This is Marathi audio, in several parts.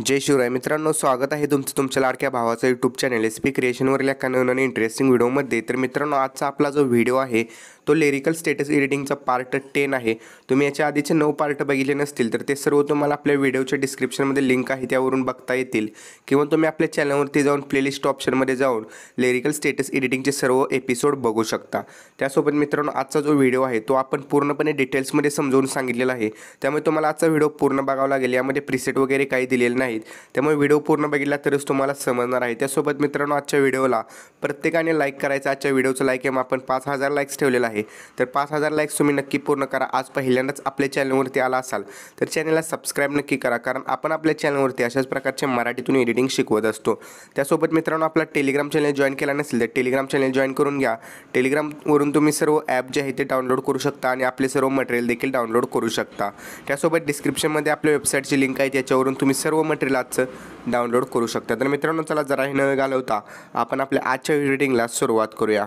जय शिवराय मित्रांनो स्वागत आहे तुमचं तुमच्या लाडक्या भावाचं यूट्यूब चॅनल एस पी क्रिएशनवरील एका आणि इंटरेस्टिंग व्हिडिओमध्ये तर मित्रांनो आजचा आपला जो व्हिडिओ आहे तो लिरिकल स्टेटस एडिटिंगचा पार्ट टेन आहे तुम्ही याच्या आधीचे नऊ पार्ट बघितले नसतील तर ते सर्व तुम्हाला आपल्या व्हिडिओच्या डिस्क्रिप्शनमध्ये लिंक आहे त्यावरून बघता येतील किंवा तुम्ही आपल्या चॅनलवरती जाऊन प्लेलिस्ट ऑप्शनमध्ये जाऊन लिरिकल स्टेटस एडिटिंगचे सर्व एपिसोड बघू शकता त्यासोबत मित्रांनो आजचा जो व्हिडिओ आहे तो आपण पूर्णपणे डिटेल्समध्ये समजावून सांगितलेला आहे त्यामुळे तुम्हाला आजचा व्हिडिओ पूर्ण बघावा लागेल यामध्ये प्रिसेट वगैरे काही दिलेले नाहीत त्यामुळे व्हिडिओ पूर्ण बघितला तरच तुम्हाला समजणार आहे त्यासोबत मित्रांनो आजच्या व्हिडिओला प्रत्येकाने लाईक करायचा आजच्या व्हिडिओचं लाईक एम आपण पाच हजार लाईक्स ठेवलेला आहे आहे तर पाच हजार लाईक्स तुम्ही नक्की पूर्ण करा आज पहिल्यांदाच आपल्या चॅनलवरती आला असाल तर चॅनलला सबस्क्राईब नक्की करा कारण आपण आपल्या चॅनलवरती अशाच प्रकारचे मराठीतून एडिटिंग शिकवत असतो त्यासोबत मित्रांनो आपला टेलिग्राम चॅनल जॉईन केला नसेल तर टेलिग्राम चॅनल जॉईन करून घ्या टेलिग्रामवरून तुम्ही सर्व ॲप जे आहे ते डाउनलोड करू शकता आणि आपले सर्व मटेरियल देखील डाउनलोड करू शकता त्यासोबत डिस्क्रिप्शनमध्ये आपल्या वेबसाईटची लिंक आहे त्याच्यावरून तुम्ही सर्व मटेरियल आजचं डाउनलोड करू शकता तर मित्रांनो चला जरा हे न घालवता आपण आपल्या आजच्या एडिटिंगला सुरुवात करूया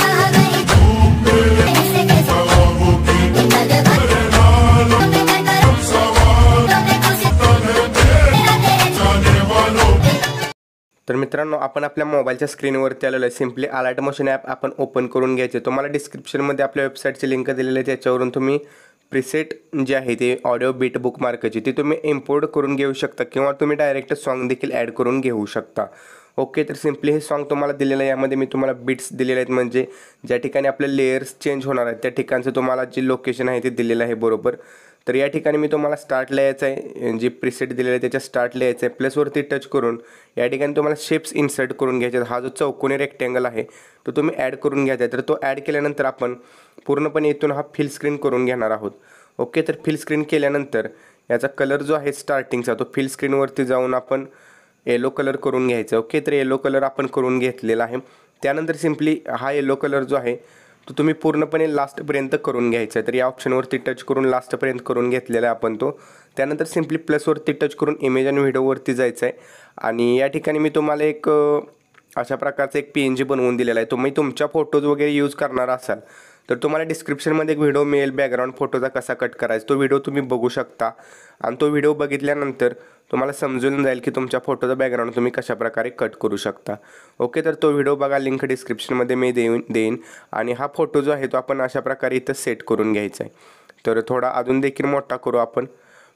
मित्रांनो आपण आपल्या मोबाईलच्या स्क्रीनवरती आलेलं आहे सिम्पली अलर्ट मशीन ॲप आपण ओपन करून घ्यायचे तुम्हाला डिस्क्रिप्शनमध्ये आपल्या वेबसाईटचे लिंक दिलेली आहे त्याच्यावरून तुम्ही प्रिसेट जे आहे ते ऑडिओ बीट बुक मार्कची ती तुम्ही इम्पोर्ट करून घेऊ शकता किंवा तुम्ही डायरेक्ट सॉन्ग देखील ॲड करून घेऊ शकता ओके तर सिम्पली हे सॉन्ग तुम्हाला दिलेलं आहे यामध्ये मी तुम्हाला बीट्स दिलेले आहेत म्हणजे ज्या ठिकाणी आपले लेयर्स चेंज होणार आहेत त्या ठिकाणचं तुम्हाला जे लोकेशन आहे ते दिलेलं आहे बरोबर तर या ठिकाणी मी तुम्हाला स्टार्ट लिहायचं आहे जे प्रिसेट दिलेलं आहे त्याच्या स्टार्ट लिहायचं आहे प्लसवरती टच करून या ठिकाणी तुम्हाला शेप्स इन्सर्ट करून घ्यायचे हा जो चौकोनी रेक्टँगल आहे तो तुम्ही ॲड करून घ्यायचा आहे तर तो ॲड केल्यानंतर आपण पूर्णपणे इथून हा फिल स्क्रीन करून घेणार आहोत ओके तर फिल स्क्रीन केल्यानंतर याचा कलर जो आहे स्टार्टिंगचा तो फिल स्क्रीनवरती जाऊन आपण येलो कलर करून घ्यायचा ओके तर येलो कलर आपण करून घेतलेला आहे त्यानंतर सिम्पली हा येलो कलर जो आहे तर तुम्ही पूर्णपणे लास्टपर्यंत करून घ्यायचं आहे तर या ऑप्शनवरती टच करून लास्टपर्यंत करून घेतलेला आहे आपण तो त्यानंतर सिम्पली प्लसवरती टच करून इमेज आणि व्हिडिओवरती जायचं आहे आणि या ठिकाणी मी तुम्हाला एक अशा प्रकारचं एक पी एन जी बनवून दिलेला आहे तुम्ही तुमच्या फोटोज वगैरे यूज करणार असाल तर तुम्हाला डिस्क्रिप्शनमध्ये एक व्हिडिओ मिळेल बॅकग्राऊंड फोटोचा कसा कट करायचा तो व्हिडिओ तुम्ही बघू शकता आणि तो व्हिडिओ बघितल्यानंतर तुम्हाला समजून जाईल की तुमच्या फोटोचा बॅकग्राऊंड तुम्ही कशाप्रकारे कट करू शकता ओके तर तो व्हिडिओ बघा लिंक डिस्क्रिप्शनमध्ये मी देऊन देईन आणि हा फोटो जो आहे तो आपण अशा प्रकारे इथं सेट करून घ्यायचा आहे तर थोडा अजून देखील मोठा करू आपण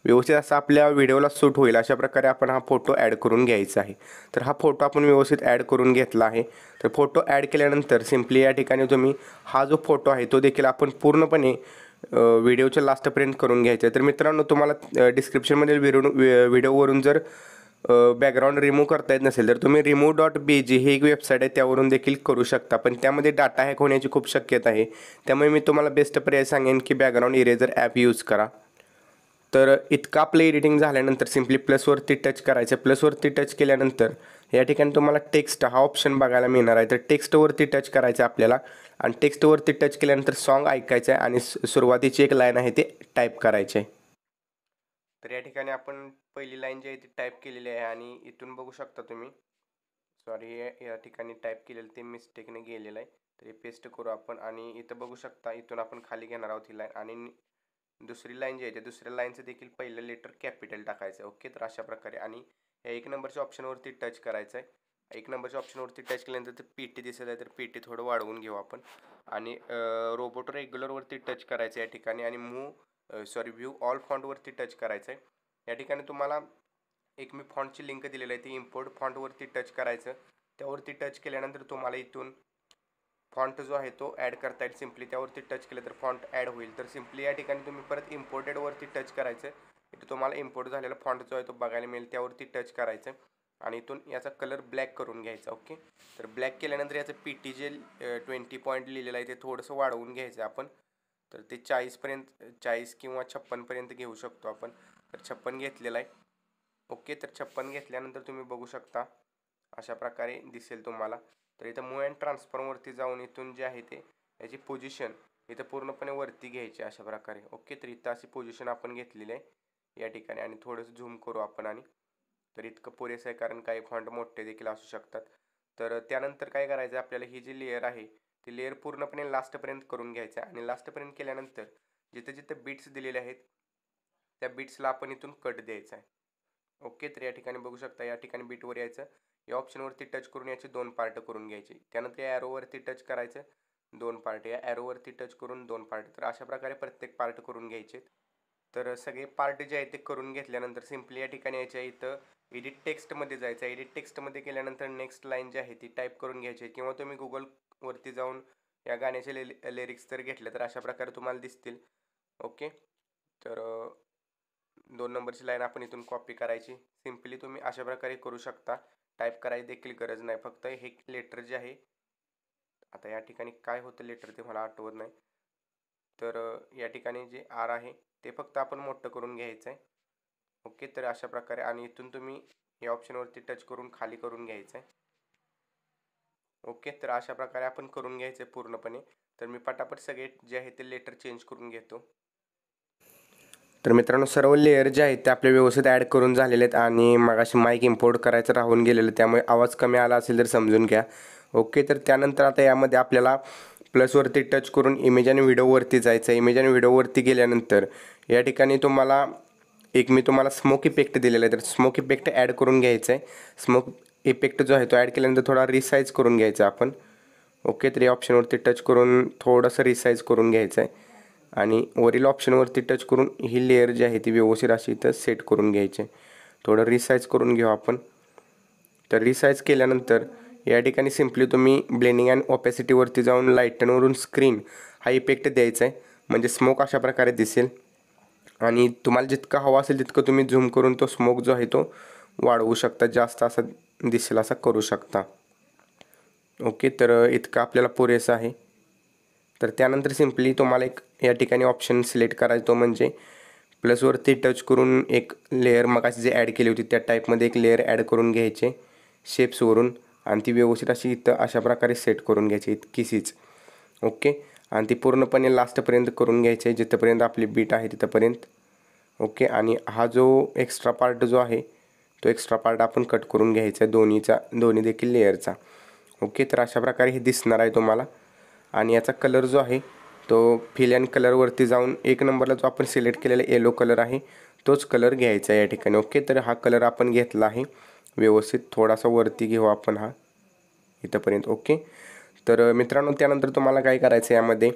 व्यवस्थित असा आपल्या व्हिडिओला सूट होईल अशा प्रकारे आपण हा फोटो ॲड करून घ्यायचा आहे तर हा फोटो आपण व्यवस्थित ॲड करून घेतला आहे तर फोटो ॲड केल्यानंतर सिम्पली या ठिकाणी तुम्ही हा जो फोटो आहे तो देखील आपण पूर्णपणे व्हिडिओच्या प्रिंट करून घ्यायचं आहे तर मित्रांनो तुम्हाला डिस्क्रिप्शनमधील विरून व्हिडिओवरून जर बॅकग्राऊंड रिमूव्ह करता येत नसेल तर तुम्ही रिमूव डॉट बी जी ही एक वेबसाईट आहे त्यावरून देखील करू शकता पण त्यामध्ये डाटा हॅक होण्याची खूप शक्यता आहे त्यामुळे मी तुम्हाला बेस्ट पर्याय सांगेन की बॅकग्राऊंड इरेझर ॲप यूज करा तर इतका आपलं एडिटिंग झाल्यानंतर सिम्पली प्लसवरती टच करायचं प्लसवरती टच केल्यानंतर या ठिकाणी तुम्हाला टेक्स्ट हा ऑप्शन बघायला मिळणार आहे तर टेक्स्टवरती टच करायचं आहे आपल्याला आणि टेक्स्टवरती टच केल्यानंतर सॉन्ग ऐकायचं आहे आणि सुरुवातीची एक लाईन आहे ते टाईप करायचे तर या ठिकाणी आपण पहिली लाईन जी आहे ती टाईप केलेली आहे आणि इथून बघू शकता तुम्ही सॉरी या ठिकाणी टाईप केलेलं ते मिस्टेकने गेलेलं आहे तर हे पेस्ट करू आपण आणि इथं बघू शकता इथून आपण खाली घेणार आहोत ही लाईन आणि दुसरी लाईन जी आहे त्या दुसऱ्या लाईनचं देखील पहिलं लेटर कॅपिटल टाकायचं ओके तर अशा प्रकारे आणि या एक नंबरच्या ऑप्शनवरती टच करायचं आहे एक नंबरच्या ऑप्शनवरती टच केल्यानंतर ते टी दिसत आहे तर पी टी थोडं वाढवून घेऊ आपण आणि रोबोट रेग्युलरवरती टच करायचं या ठिकाणी आणि मू सॉरी व्ह्यू ऑल फॉन्टवरती टच करायचं आहे या ठिकाणी तुम्हाला एक मी फॉन्टची लिंक दिलेली आहे ती इम्पोर्ट फॉन्टवरती टच करायचं त्यावरती टच केल्यानंतर तुम्हाला इथून फॉन्ट जो आहे तो ॲड करता येईल सिम्पली त्यावरती टच केलं तर फॉन्ट ॲड होईल तर सिम्पली या ठिकाणी तुम्ही परत इम्पोर्टेडवरती टच करायचं तुम्हाला इम्पोर्ट झालेला फॉन्ट जो आहे तो बघायला मिळेल त्यावरती टच करायचं आणि इथून याचा कलर ब्लॅक करून घ्यायचा ओके तर ब्लॅक केल्यानंतर याचं P T J twenty point लिहिलेलं आहे ते थोडंसं वाढवून घ्यायचं आपण तर ते चाळीसपर्यंत चाळीस किंवा छप्पनपर्यंत घेऊ शकतो आपण तर छप्पन घेतलेलं आहे ओके तर छप्पन घेतल्यानंतर तुम्ही बघू शकता अशा प्रकारे दिसेल तुम्हाला तर इथं मूव अँड ट्रान्सफॉर्मवरती जाऊन इथून जे आहे ते याची पोझिशन इथं पूर्णपणे वरती घ्यायची अशा प्रकारे ओके तर इथं अशी पोझिशन आपण घेतलेली आहे या ठिकाणी आणि थोडंसं झूम करू आपण आणि तर इतकं पुरेसं आहे कारण काही फॉन्ट मोठे देखील असू शकतात तर त्यानंतर काय करायचं आपल्याला ही जी लेअर आहे ती लेअर पूर्णपणे लास्टपर्यंत करून घ्यायचं आहे आणि लास्टपर्यंत केल्यानंतर जिथे जिथे बिट्स दिलेले आहेत त्या बिट्सला आपण इथून कट द्यायचं आहे ओके तर या ठिकाणी बघू शकता या ठिकाणी बीटवर यायचं या ऑप्शनवरती टच करून याचे दोन पार्ट करून घ्यायचे त्यानंतर या ॲरोवरती टच करायचं दोन पार्ट या ॲरोवरती टच करून दोन पार्ट तर अशा प्रकारे प्रत्येक पार्ट करून घ्यायचे तर सगळे पार्ट जे आहे ते करून घेतल्यानंतर सिम्पली या ठिकाणी याच्या इथं एडिट टेक्स्टमध्ये जायचं एडिट टेक्स्टमध्ये केल्यानंतर नेक्स्ट लाईन जी आहे ती टाईप करून घ्यायची किंवा तुम्ही गुगलवरती जाऊन या गाण्याचे ले लिरिक्स जर घेतले तर अशा प्रकारे तुम्हाला दिसतील ओके तर दोन नंबरची लाईन आपण इथून कॉपी करायची सिम्पली तुम्ही अशा प्रकारे करू शकता टाईप करायची देखील गरज नाही फक्त हे लेटर जे आहे आता या ठिकाणी काय होतं लेटर ते मला आठवत नाही तर या ठिकाणी जे आर आहे ते फक्त आपण मोठं करून घ्यायचं आहे ओके तर अशा प्रकारे आणि इथून तुम्ही या ऑप्शनवरती टच करून खाली करून घ्यायचं आहे ओके तर अशा प्रकारे आपण करून घ्यायचं आहे पूर्णपणे तर मी पटापट सगळे जे आहे ते लेटर चेंज करून घेतो तर मित्रांनो सर्व लेअर जे आहेत ते आपले व्यवस्थित ॲड करून झालेले आहेत आणि मग अशी माईक इम्पोर्ट करायचं राहून गेलेलं त्यामुळे आवाज कमी आला असेल तर समजून घ्या ओके तर त्यानंतर आता यामध्ये आपल्याला प्लसवरती टच करून इमेज आणि व्हिडिओवरती जायचं आहे इमेज आणि व्हिडिओवरती गेल्यानंतर या ठिकाणी तुम्हाला एक मी तुम्हाला स्मोक इफेक्ट दिलेला आहे तर स्मोक इफेक्ट ॲड करून घ्यायचा आहे स्मोक इफेक्ट जो आहे तो ॲड केल्यानंतर थोडा रिसाईज करून घ्यायचा आपण ओके तर या ऑप्शनवरती टच करून थोडंसं रिसाईज करून घ्यायचं आहे आणि वरील ऑप्शनवरती टच करून ही लेअर जी आहे ती व्यवस्थित अशी इथं सेट करून घ्यायची आहे थोडं रिसाईज करून घेऊ आपण तर रिसाईज केल्यानंतर या ठिकाणी सिम्पली तुम्ही ब्लेंडिंग अँड ओपॅसिटीवरती जाऊन लाईटनवरून स्क्रीन हा इफेक्ट द्यायचा आहे म्हणजे स्मोक अशा प्रकारे दिसेल आणि तुम्हाला जितकं हवं असेल तितकं तुम्ही झूम करून तो स्मोक जो आहे तो वाढवू शकता जास्त असा दिसेल असा करू शकता ओके तर इतका आपल्याला पुरेसा आहे तर त्यानंतर सिम्पली तुम्हाला एक या ठिकाणी ऑप्शन सिलेक्ट करायचा तो म्हणजे प्लसवरती टच करून एक लेअर मग जे ॲड केली होती त्या टाईपमध्ये एक लेअर ॲड करून घ्यायचे शेप्सवरून आणि ती व्यवस्थित अशी इथं अशा प्रकारे सेट करून घ्यायची किसीच ओके आणि ती पूर्णपणे लास्टपर्यंत करून घ्यायची आहे जिथंपर्यंत आपली बीट आहे तिथंपर्यंत ओके आणि हा जो एक्स्ट्रा पार्ट जो आहे तो एक्स्ट्रा पार्ट आपण कट करून घ्यायचा आहे दोन्हीचा दोन्ही देखील लेअरचा ओके तर अशा प्रकारे हे दिसणार आहे तुम्हाला आणि याचा कलर जो आहे तो फिल अँड कलरवरती जाऊन एक नंबरला जो आपण सिलेक्ट केलेला येलो कलर आहे तोच कलर घ्यायचा आहे या ठिकाणी ओके तर हा कलर आपण घेतला आहे व्यवस्थित थोडासा वरती घेऊ आपण हा इथंपर्यंत ओके तर मित्रांनो त्यानंतर तुम्हाला काय करायचं आहे यामध्ये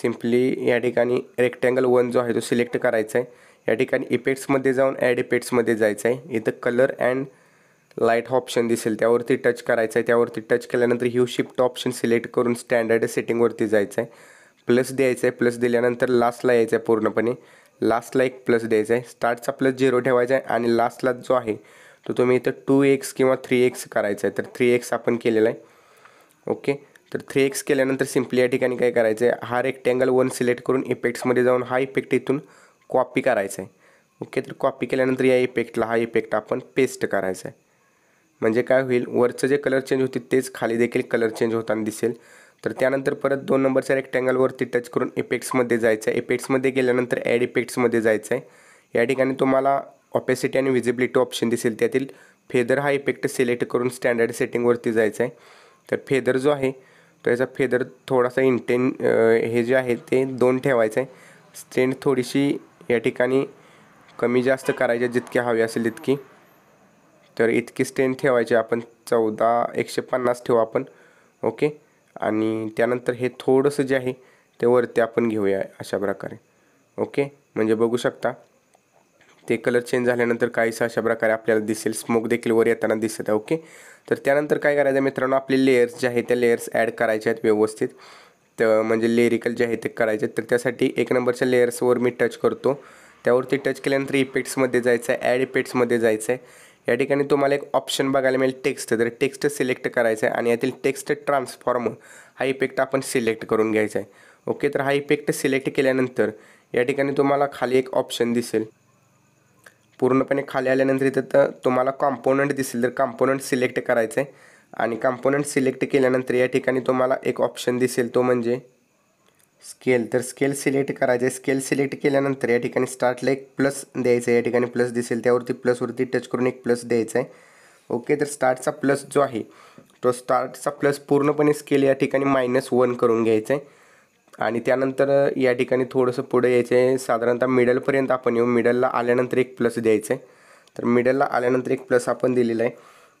सिम्पली या ठिकाणी रेक्टँगल वन जो आहे तो सिलेक्ट करायचा आहे या ठिकाणी इफेक्ट्समध्ये जाऊन ॲड इफेक्ट्समध्ये जायचं आहे इथं कलर अँड लाईट ऑप्शन दिसेल त्यावरती टच करायचं आहे त्यावरती टच केल्यानंतर ह्यू शिफ्ट ऑप्शन सिलेक्ट करून स्टँडर्ड सेटिंगवरती जायचं आहे प्लस द्यायचं आहे प्लस दिल्यानंतर लास्टला यायचं आहे पूर्णपणे लास्टला एक प्लस द्यायचा आहे स्टार्टचा प्लस झिरो ठेवायचा आहे आणि लास्टला जो आहे तर तुम्ही इथं टू एक्स किंवा थ्री एक्स करायचं आहे तर थ्री एक्स आपण केलेला आहे ओके तर थ्री एक्स केल्यानंतर सिम्पली या ठिकाणी काय करायचं आहे हा रेक्टँगल वन सिलेक्ट करून इफेक्ट्समध्ये जाऊन हा इफेक्ट इथून कॉपी करायचा आहे ओके तर कॉपी केल्यानंतर या इफेक्टला हा इफेक्ट आपण पेस्ट करायचा आहे म्हणजे काय होईल वरचं जे कलर चेंज होते तेच खाली देखील कलर चेंज होताना दिसेल तर त्यानंतर परत दोन नंबरच्या रेक्टँगलवरती टच करून इफेक्ट्समध्ये जायचं आहे इफेक्ट्समध्ये गेल्यानंतर ॲड इफेक्ट्समध्ये जायचं आहे या ठिकाणी तुम्हाला ऑपेसिटी आणि विजिबिलिटी ऑप्शन दिसेल त्यातील फेदर हा इफेक्ट सिलेक्ट करून स्टँडर्ड सेटिंगवरती जायचं आहे तर फेदर जो आहे तो याचा फेदर थोडासा इंटेन हे जे आहे ते दोन ठेवायचं आहे स्ट्रेंथ थोडीशी या ठिकाणी कमी जास्त करायची जितकी हवी असेल तितकी तर इतकी स्ट्रेंथ ठेवायची आपण चौदा एकशे पन्नास ठेवू आपण ओके आणि त्यानंतर हे थोडंसं जे आहे ते वरती आपण घेऊया अशा प्रकारे ओके म्हणजे बघू शकता ते कलर चेंज झाल्यानंतर काहीसं अशा प्रकारे आपल्याला दिसेल स्मोक देखील वर येताना दिसत आहे ओके तर त्यानंतर काय करायचं आहे मित्रांनो आपले लेयर्स जे आहे त्या लेयर्स ॲड करायचे आहेत व्यवस्थित तर म्हणजे लेरिकल जे आहे ते करायचे आहेत तर त्यासाठी एक नंबरच्या लेयर्सवर मी टच करतो त्यावरती टच केल्यानंतर इपेक्ट्समध्ये जायचं आहे ॲड इफेक्ट्समध्ये जायचं आहे या ठिकाणी तुम्हाला एक ऑप्शन बघायला मिळेल टेक्स्ट तर टेक्स्ट सिलेक्ट करायचं आहे आणि यातील टेक्स्ट ट्रान्सफॉर्म हा इफेक्ट आपण सिलेक्ट करून घ्यायचा आहे ओके तर हा इफेक्ट सिलेक्ट केल्यानंतर या ठिकाणी तुम्हाला खाली एक ऑप्शन दिसेल पूर्णपणे खाली आल्यानंतर इथं तुम्हाला कॉम्पोनंट दिसेल तर कॉम्पोनंट सिलेक्ट करायचं आहे आणि कॉम्पोनंट सिलेक्ट केल्यानंतर या ठिकाणी तुम्हाला एक ऑप्शन दिसेल तो म्हणजे स्केल तर स्केल सिलेक्ट करायचं आहे स्केल सिलेक्ट केल्यानंतर या ठिकाणी स्टार्टला एक प्लस द्यायचं आहे या ठिकाणी प्लस दिसेल त्यावरती प्लसवरती टच करून एक प्लस द्यायचा आहे ओके तर स्टार्टचा प्लस जो आहे तो स्टार्टचा प्लस पूर्णपणे स्केल या ठिकाणी मायनस वन करून घ्यायचा आहे आणि त्यानंतर या ठिकाणी थोडंसं पुढे यायचं आहे साधारणतः मिडलपर्यंत आपण येऊ मिडलला आल्यानंतर एक प्लस द्यायचं आहे तर मिडलला आल्यानंतर एक प्लस आपण दिलेला आहे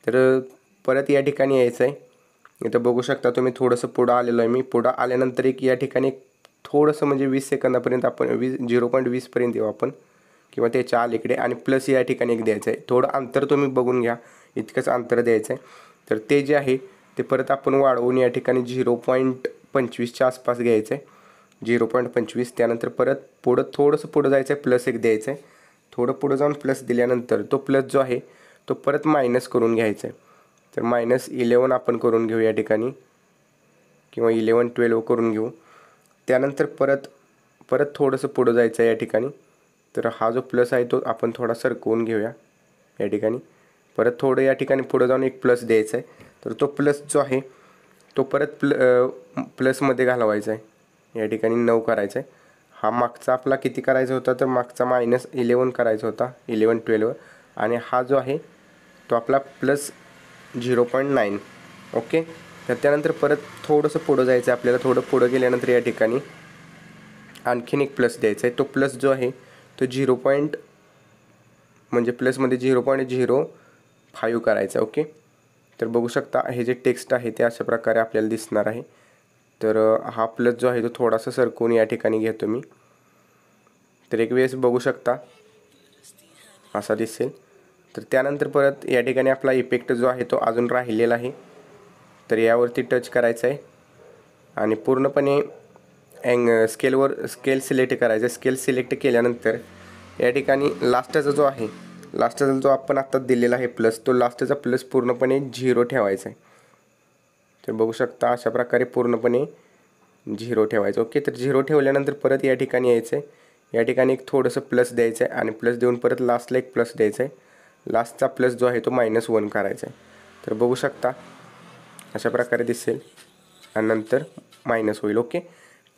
तर परत या ठिकाणी यायचं आहे इथं बघू शकता तुम्ही थोडंसं पुढं आलेलो आहे मी पुढं आल्यानंतर एक या ठिकाणी थोडंसं म्हणजे वीस सेकंदापर्यंत आपण वीस झिरो पॉईंट वीसपर्यंत येऊ आपण किंवा त्याच्या आलीकडे आणि प्लस या ठिकाणी एक द्यायचं आहे थोडं अंतर तुम्ही बघून घ्या इतकंच अंतर द्यायचं आहे तर ते जे आहे ते परत आपण वाढवून या ठिकाणी झिरो पॉईंट पंचवीसच्या आसपास घ्यायचं आहे झिरो पॉईंट पंचवीस त्यानंतर परत पुढं थोडंसं पुढं जायचं आहे प्लस एक द्यायचं आहे थोडं पुढं जाऊन प्लस दिल्यानंतर तो प्लस जो आहे तो परत मायनस करून घ्यायचा आहे तर मायनस इलेवन आपण करून घेऊ या ठिकाणी किंवा इलेवन ट्वेल्व करून घेऊ त्यानंतर परत परत थोडंसं पुढं जायचं आहे या ठिकाणी तर हा जो प्लस आहे तो आपण थोडा सरकवून घेऊया या ठिकाणी परत थोडं या ठिकाणी पुढं जाऊन एक प्लस द्यायचा आहे तर तो प्लस जो आहे तो परत प्ल प्लसमध्ये घालवायचा आहे या ठिकाणी नऊ करायचा आहे हा मागचा आपला किती करायचा होता तर मागचा मायनस इलेवन करायचा होता इलेवन ट्वेल्व आणि हा जो आहे तो आपला plus zero point nine okay तर त्यानंतर परत थोडंसं पुढं जायचं आहे आपल्याला थोडं पुढं गेल्यानंतर या ठिकाणी आणखीन एक प्लस द्यायचा आहे तो प्लस जो आहे तो झिरो पॉईंट म्हणजे प्लसमध्ये झिरो पॉईंट झिरो फाईव्ह करायचा ओके तर बघू शकता हे जे टेक्स्ट आहे ते अशा प्रकारे आपल्याला दिसणार आहे तर हा प्लस जो आहे तो थोडासा सरकून या ठिकाणी घेतो मी तर एक वेळेस बघू शकता असा दिसेल तर त्यानंतर परत या ठिकाणी आपला इफेक्ट जो आहे तो अजून राहिलेला आहे तर यावरती टच करायचा आहे आणि पूर्णपणे अँग स्केलवर स्केल सिलेक्ट करायचं आहे स्केल सिलेक्ट केल्यानंतर या ठिकाणी लास्टचा जो आहे लास्टचा जो आपण आत्ता दिलेला आहे प्लस तो लास्टचा प्लस पूर्णपणे झिरो ठेवायचा आहे तर बघू शकता अशा प्रकारे पूर्णपणे झिरो ठेवायचं ओके तर झिरो ठेवल्यानंतर परत या ठिकाणी यायचं आहे या ठिकाणी एक थोडंसं प्लस द्यायचं आहे आणि प्लस देऊन परत लास्टला एक प्लस द्यायचं आहे लास्टचा प्लस जो आहे तो मायनस वन करायचा आहे तर बघू शकता अशा प्रकारे दिसेल आणि नंतर मायनस होईल ओके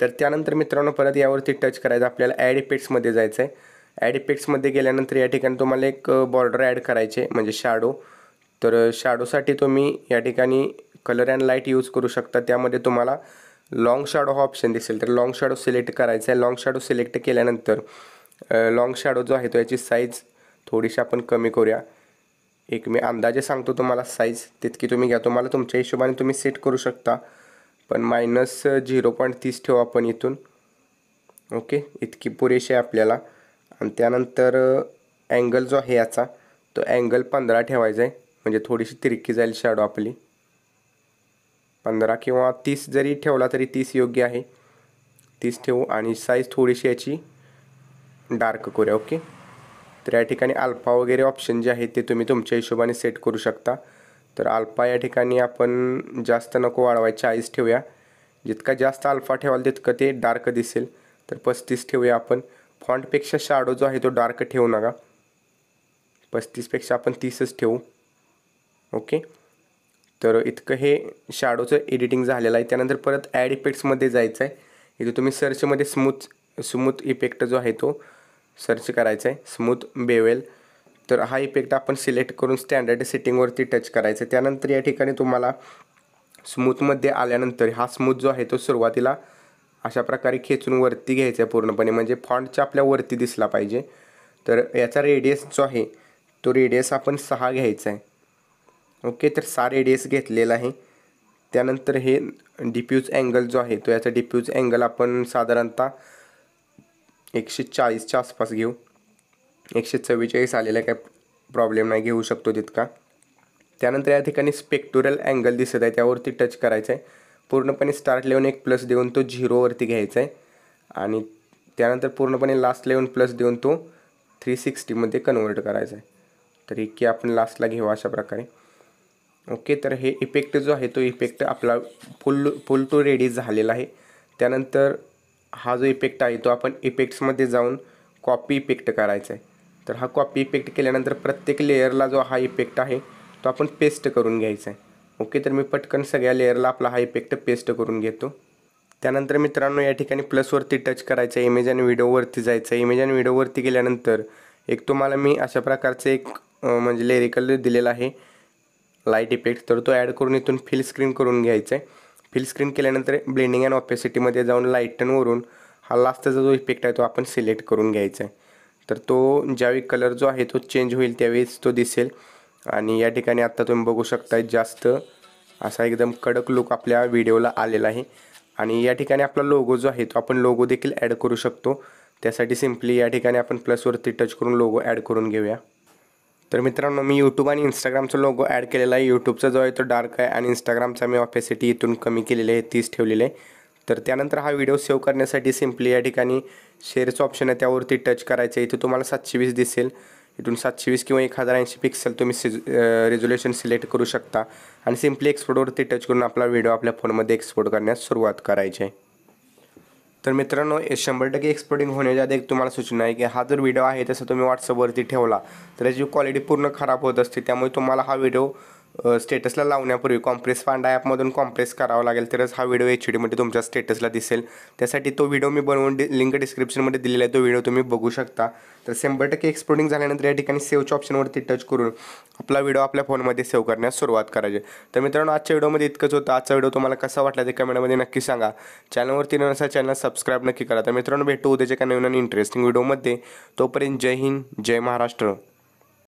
तर त्यानंतर मित्रांनो परत यावरती टच करायचं आपल्याला ॲड इफेक्ट्समध्ये जायचं आहे ॲड इफेक्ट्समध्ये गेल्यानंतर या ठिकाणी तुम्हाला एक बॉर्डर ॲड करायचे म्हणजे शॅडो तर शॅडोसाठी तुम्ही या ठिकाणी कलर अँड लाईट यूज करू शकता त्यामध्ये तुम्हाला लाँग शॅडो हा ऑप्शन दिसेल तर लाँग शॅडो सिलेक्ट करायचा आहे लाँग शॅडो सिलेक्ट केल्यानंतर लाँग शॅडो जो आहे तो याची साईज थोडीशी आपण कमी करूया एक मी अंदाजे सांगतो तुम्हाला साईज तितकी तुम्ही घ्या तुम्हाला तुमच्या हिशोबाने तुम्ही सेट करू शकता पण मायनस झिरो पॉईंट तीस ठेवू आपण इथून ओके इतकी पुरेशी आहे आपल्याला आणि त्यानंतर अँगल जो आहे याचा तो अँगल पंधरा ठेवायचा आहे म्हणजे थोडीशी तिरकी जाईल शॅडो आपली पंधरा किंवा तीस जरी ठेवला तरी तीस योग्य आहे तीस ठेवू आणि साईज थोडीशी याची डार्क करूया ओके तर या ठिकाणी अल्फा वगैरे ऑप्शन जे आहे ते तुम्ही तुमच्या हिशोबाने सेट करू शकता तर अल्फा या ठिकाणी आपण जास्त नको वाढवाय चाळीस ठेवूया जितका जास्त अल्फा ठेवाल तितकं ते डार्क दिसेल तर पस्तीस ठेवूया आपण फॉन्टपेक्षा शाडो जो आहे तो डार्क ठेवू नका पस्तीसपेक्षा आपण तीसच ठेवू ओके तर इतकं हे शाडोचं एडिटिंग झालेलं आहे त्यानंतर परत ॲड इफेक्ट्समध्ये जायचं आहे इथे तुम्ही सर्चमध्ये स्मूथ स्मूथ इफेक्ट जो आहे तो सर्च करायचा आहे स्मूथ बेवेल तर हा इफेक्ट आपण सिलेक्ट करून स्टँडर्ड सेटिंगवरती टच करायचं त्यानंतर या ठिकाणी तुम्हाला स्मूथमध्ये आल्यानंतर हा स्मूथ जो आहे तो सुरुवातीला अशा प्रकारे खेचून वरती घ्यायचं आहे पूर्णपणे म्हणजे फॉन्टच्या आपल्या वरती दिसला पाहिजे तर याचा रेडियस जो आहे तो रेडियस आपण सहा घ्यायचा आहे ओके तर सहा रेडियस घेतलेला आहे त्यानंतर हे डिप्यूज अँगल जो आहे तो याचा डिप्यूज अँगल आपण साधारणतः एकशे चाळीसच्या आसपास घेऊ एकशे चव्वेचाळीस आलेला काय प्रॉब्लेम नाही घेऊ शकतो तितका त्यानंतर या ठिकाणी स्पेक्टोरल अँगल दिसत आहे त्यावरती टच करायचं आहे पूर्णपणे स्टार्ट लेवन एक प्लस देऊन तो झिरोवरती घ्यायचा आहे आणि त्यानंतर पूर्णपणे लास्ट लेवन प्लस देऊन तो थ्री सिक्स्टीमध्ये कन्वर्ट करायचा आहे तर इतकी की आपण लास्टला घेऊ अशा प्रकारे ओके तर हे इफेक्ट जो आहे तो इफेक्ट आपला फुल फुल टू रेडी झालेला आहे त्यानंतर हा जो इफेक्ट आहे तो आपण इफेक्ट्समध्ये जाऊन कॉपी इफेक्ट करायचा आहे तर हा कॉपी इफेक्ट केल्यानंतर प्रत्येक लेअरला जो हा इफेक्ट आहे तो आपण पेस्ट करून घ्यायचा आहे ओके तर मी पटकन सगळ्या लेअरला आपला हा इफेक्ट पेस्ट करून घेतो त्यानंतर मित्रांनो या ठिकाणी प्लसवरती टच करायचं आहे इमेज आणि व्हिडिओवरती जायचं आहे इमेज आणि व्हिडिओवरती गेल्यानंतर एक तुम्हाला मी अशा प्रकारचं एक म्हणजे लेरिकल दिलेला आहे लाईट इफेक्ट तर तो ॲड करून इथून फिल स्क्रीन करून घ्यायचा आहे फिल स्क्रीन केल्यानंतर ब्लेंडिंग अँड ऑपेसिटीमध्ये जाऊन लाईटनवरून हा लास्टचा जो इफेक्ट आहे तो आपण सिलेक्ट करून घ्यायचा आहे तर तो ज्यावेळी कलर जो आहे तो चेंज होईल त्यावेळीच तो दिसेल आणि या ठिकाणी आत्ता तुम्ही बघू शकताय जास्त असा एकदम कडक लुक आपल्या व्हिडिओला आलेला आहे आणि या ठिकाणी आपला लोगो जो आहे तो आपण लोगो देखील ॲड करू शकतो त्यासाठी सिम्पली या ठिकाणी आपण प्लसवरती टच करून लोगो ॲड करून घेऊया तर मित्रांनो मी यूट्यूब आणि इंस्टाग्रामचा लोगो ॲड केलेला आहे यूट्यूबचा जो आहे तो डार्क आहे आणि इंस्टाग्रामचा मी ऑफेसिटी इथून कमी केलेली आहे तीच ठेवलेले आहे तर त्यानंतर हा व्हिडिओ सेव्ह करण्यासाठी सिम्पली या ठिकाणी शेअरचं ऑप्शन आहे त्यावरती टच करायचं आहे इथे तुम्हाला सातशे वीस दिसेल इथून सातशे वीस किंवा एक हजार ऐंशी पिक्सेल तुम्ही सिज रेझोल्युशन सिलेक्ट करू शकता आणि सिम्पली एक्सपोर्टवरती टच करून आपला व्हिडिओ आपल्या फोनमध्ये एक्सपोर्ट करण्यास सुरुवात करायची आहे तर मित्रांनो शंभर टक्के एक्सपोर्टिंग होण्याच्या आधी एक तुम्हाला सूचना आहे की हा जर व्हिडिओ आहे तसं तुम्ही व्हॉट्सअपवरती ठेवला तर त्याची क्वालिटी पूर्ण खराब होत असते त्यामुळे तुम्हाला हा व्हिडिओ स्टेटसला लावण्यापूर्वी कॉम्प्रेस फांडा ॲपमधून कॉम्प्रेस करावा लागेल तरच हा व्हिडिओ एच डीमध्ये तुमच्या स्टेटसला दिसेल त्यासाठी तो व्हिडिओ मी बनवून डि लिंक डिस्क्रिप्शनमध्ये दिलेला आहे तो व्हिडिओ तुम्ही बघू शकता तर शंभर टक्के एक्सप्लोडिंग झाल्यानंतर या ठिकाणी सेवच्या ऑप्शनवरती टच करून आपला व्हिडिओ आपल्या फोनमध्ये सेव्ह करण्यास सुरुवात करायची तर मित्रांनो आजच्या व्हिडिओमध्ये इतकंच होतं आजचा व्हिडिओ तुम्हाला कसा वाटला ते कमेंटमध्ये नक्की सांगा चॅनलवरती नसा चॅनल सबस्क्राईब नक्की करा तर मित्रांनो भेटू उद्याच्या एका नवीन इंटरेस्टिंग व्हिडिओमध्ये तोपर्यंत जय हिंद जय महाराष्ट्र